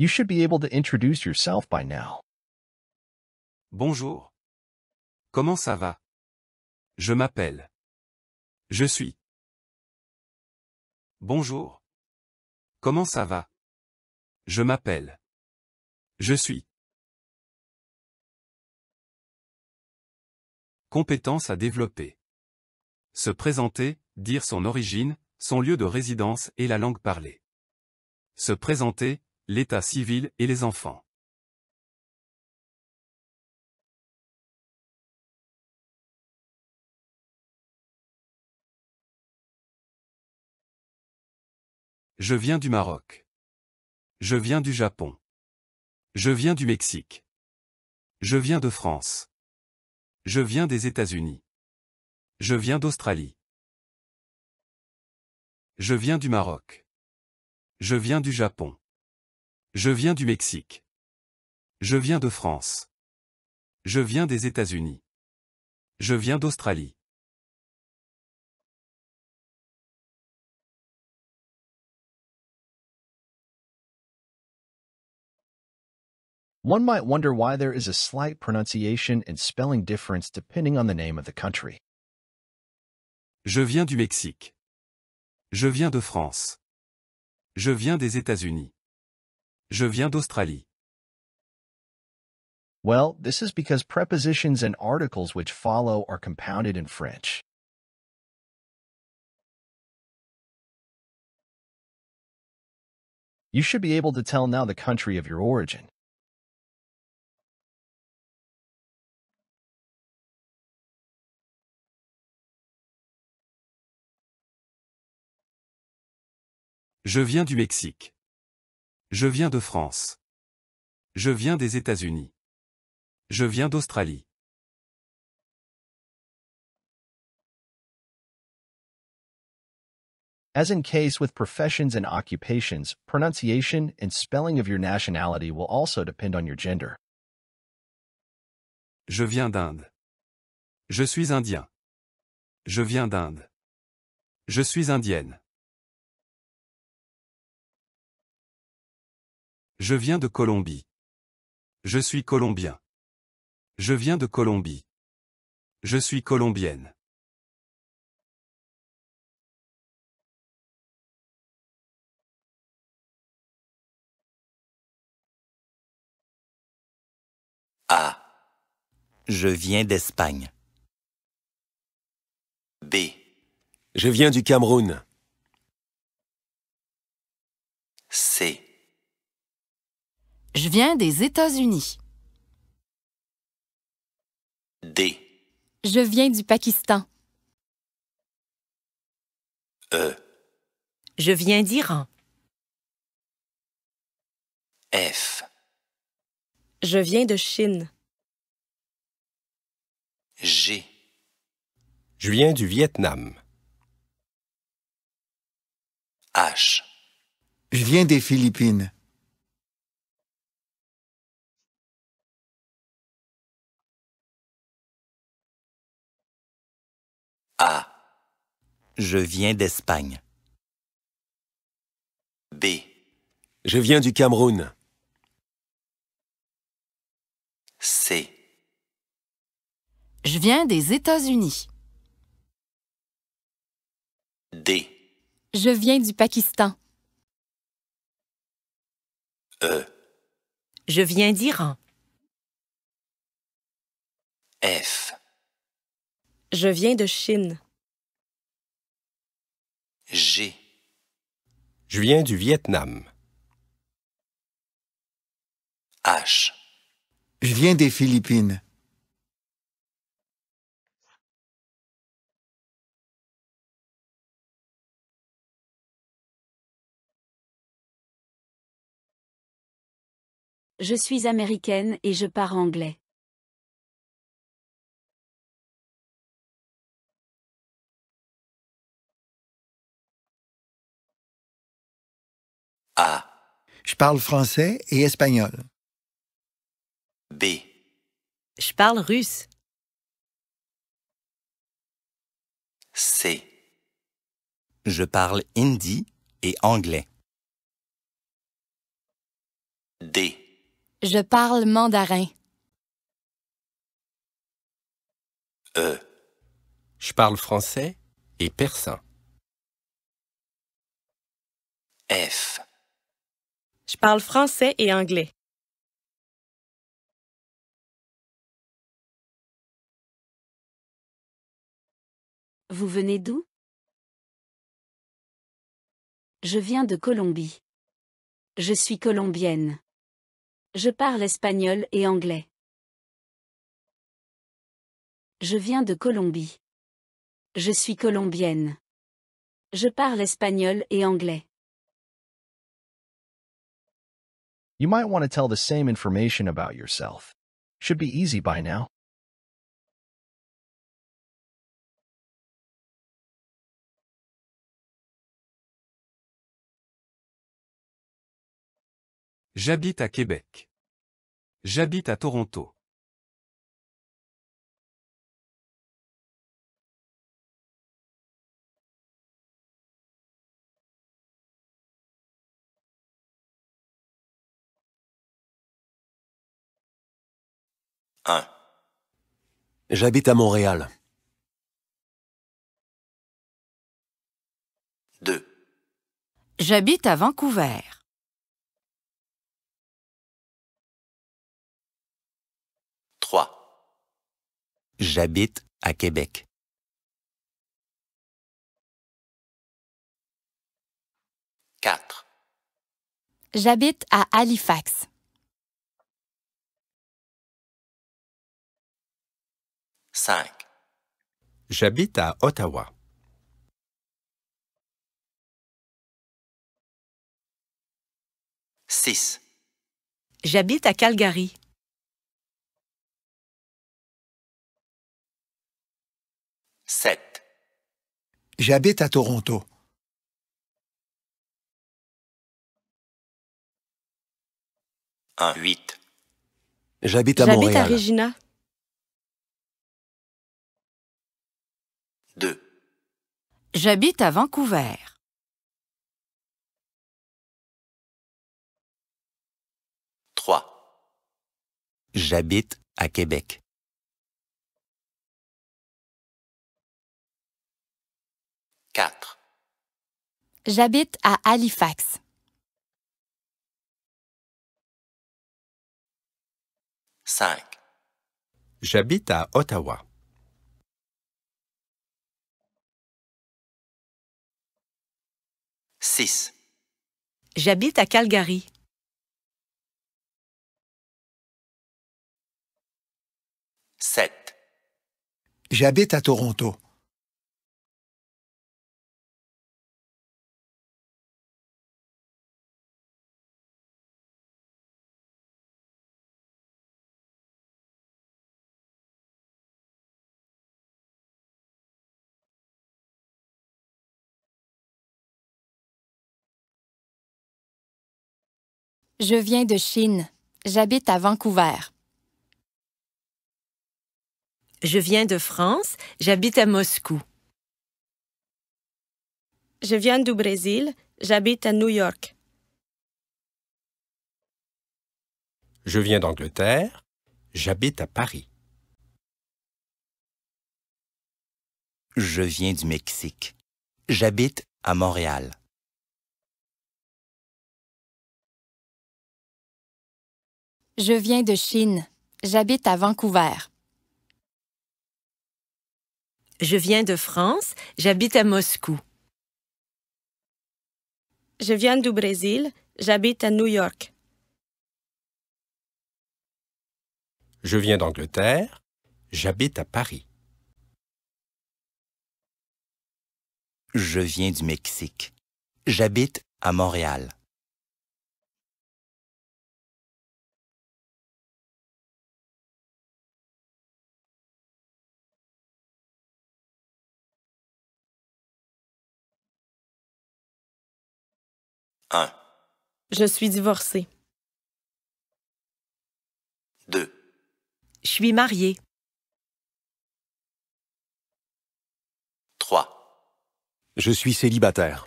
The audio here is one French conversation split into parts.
You should be able to introduce yourself by now. Bonjour. Comment ça va? Je m'appelle. Je suis. Bonjour. Comment ça va? Je m'appelle. Je suis. Compétences à développer. Se présenter, dire son origine, son lieu de résidence et la langue parlée. Se présenter, l'état civil et les enfants. Je viens du Maroc. Je viens du Japon. Je viens du Mexique. Je viens de France. Je viens des États-Unis. Je viens d'Australie. Je viens du Maroc. Je viens du Japon. Je viens du Mexique. Je viens de France. Je viens des États-Unis. Je viens d'Australie. One might wonder why there is a slight pronunciation and spelling difference depending on the name of the country. Je viens du Mexique. Je viens de France. Je viens des États-Unis. Je viens d'Australie. Well, this is because prepositions and articles which follow are compounded in French. You should be able to tell now the country of your origin. Je viens du Mexique. Je viens de France. Je viens des États-Unis. Je viens d'Australie. As in case with professions and occupations, pronunciation and spelling of your nationality will also depend on your gender. Je viens d'Inde. Je suis indien. Je viens d'Inde. Je suis indienne. Je viens de Colombie. Je suis colombien. Je viens de Colombie. Je suis colombienne. A. Je viens d'Espagne. B. Je viens du Cameroun. C. Je viens des États-Unis. D. Je viens du Pakistan. E. Je viens d'Iran. F. Je viens de Chine. G. Je viens du Vietnam. H. Je viens des Philippines. Je viens d'Espagne. B. Je viens du Cameroun. C. Je viens des États-Unis. D. Je viens du Pakistan. E. Je viens d'Iran. F. Je viens de Chine. G. Je viens du Vietnam. H. Je viens des Philippines. Je suis américaine et je pars anglais. A. Je parle français et espagnol. B. Je parle russe. C. Je parle hindi et anglais. D. Je parle mandarin. E. Je parle français et persan. F. Je parle français et anglais. Vous venez d'où Je viens de Colombie. Je suis colombienne. Je parle espagnol et anglais. Je viens de Colombie. Je suis colombienne. Je parle espagnol et anglais. You might want to tell the same information about yourself. Should be easy by now. J'habite à Québec. J'habite à Toronto. 1. Hein. J'habite à Montréal. 2. J'habite à Vancouver. 3. J'habite à Québec. 4. J'habite à Halifax. 5. J'habite à Ottawa. « 6. J'habite à Calgary. « 7. J'habite à Toronto. 8. J'habite à Montréal. J'habite à Regina. J'habite à Vancouver. 3. J'habite à Québec. 4. J'habite à Halifax. 5. J'habite à Ottawa. 6. J'habite à Calgary. 7. J'habite à Toronto. Je viens de Chine. J'habite à Vancouver. Je viens de France. J'habite à Moscou. Je viens du Brésil. J'habite à New York. Je viens d'Angleterre. J'habite à Paris. Je viens du Mexique. J'habite à Montréal. Je viens de Chine. J'habite à Vancouver. Je viens de France. J'habite à Moscou. Je viens du Brésil. J'habite à New York. Je viens d'Angleterre. J'habite à Paris. Je viens du Mexique. J'habite à Montréal. 1. Je suis divorcée. 2. Je suis mariée. 3. Je suis célibataire.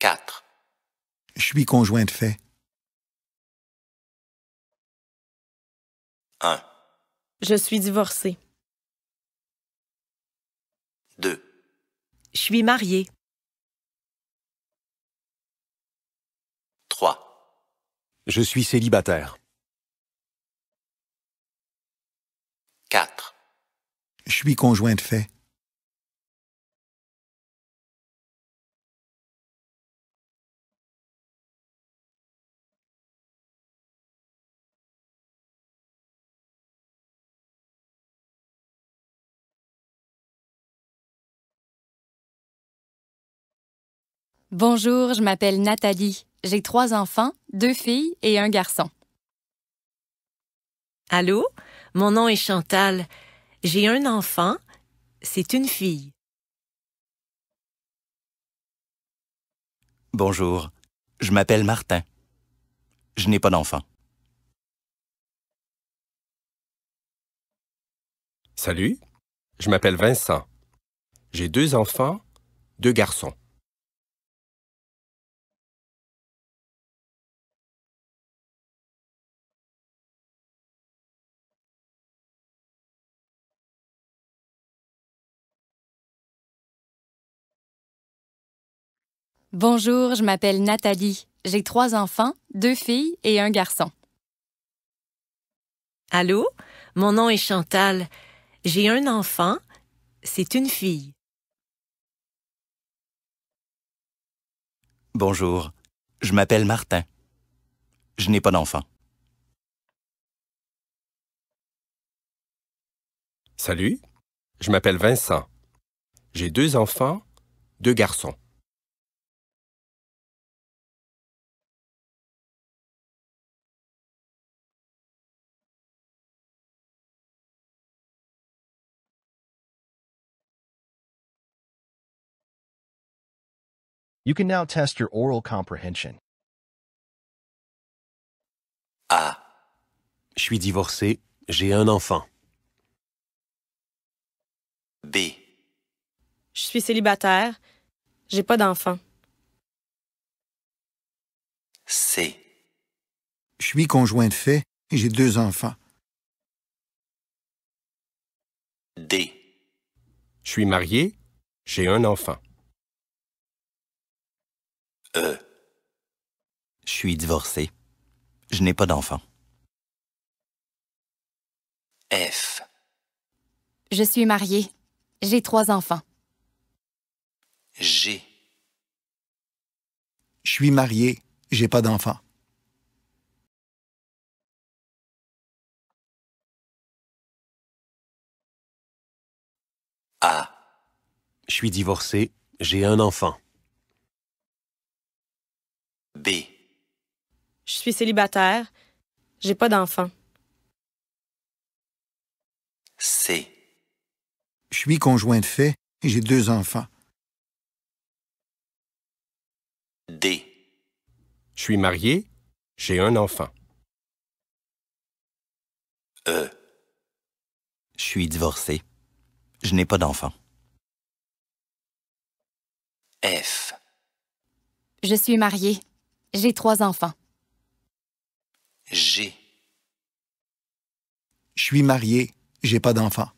4. Je suis conjoint de fait. 1. Je suis divorcée. 2. Je suis mariée. Je suis célibataire. 4. Je suis conjoint de fait. Bonjour, je m'appelle Nathalie. J'ai trois enfants, deux filles et un garçon. Allô, mon nom est Chantal. J'ai un enfant, c'est une fille. Bonjour, je m'appelle Martin. Je n'ai pas d'enfant. Salut, je m'appelle Vincent. J'ai deux enfants, deux garçons. Bonjour, je m'appelle Nathalie. J'ai trois enfants, deux filles et un garçon. Allô, mon nom est Chantal. J'ai un enfant, c'est une fille. Bonjour, je m'appelle Martin. Je n'ai pas d'enfant. Salut, je m'appelle Vincent. J'ai deux enfants, deux garçons. You can now test your oral comprehension. Ah. Je suis divorcé, j'ai un enfant. B. Je suis célibataire, j'ai pas d'enfant. C. Je suis conjoint de fait et j'ai deux enfants. D. Je suis marié, j'ai un enfant. Euh. Je suis divorcé. Je n'ai pas d'enfant. F. Je suis marié. J'ai trois enfants. G. Je suis marié. J'ai pas d'enfant. A. Je suis divorcé. J'ai un enfant. B. Je suis célibataire. J'ai pas d'enfant. C. Je suis conjoint de fait et j'ai deux enfants. D. Je suis marié, j'ai un enfant. E. Je suis divorcé. Je n'ai pas d'enfant. F. Je suis marié. J'ai trois enfants. J'ai. Je suis marié. J'ai pas d'enfants.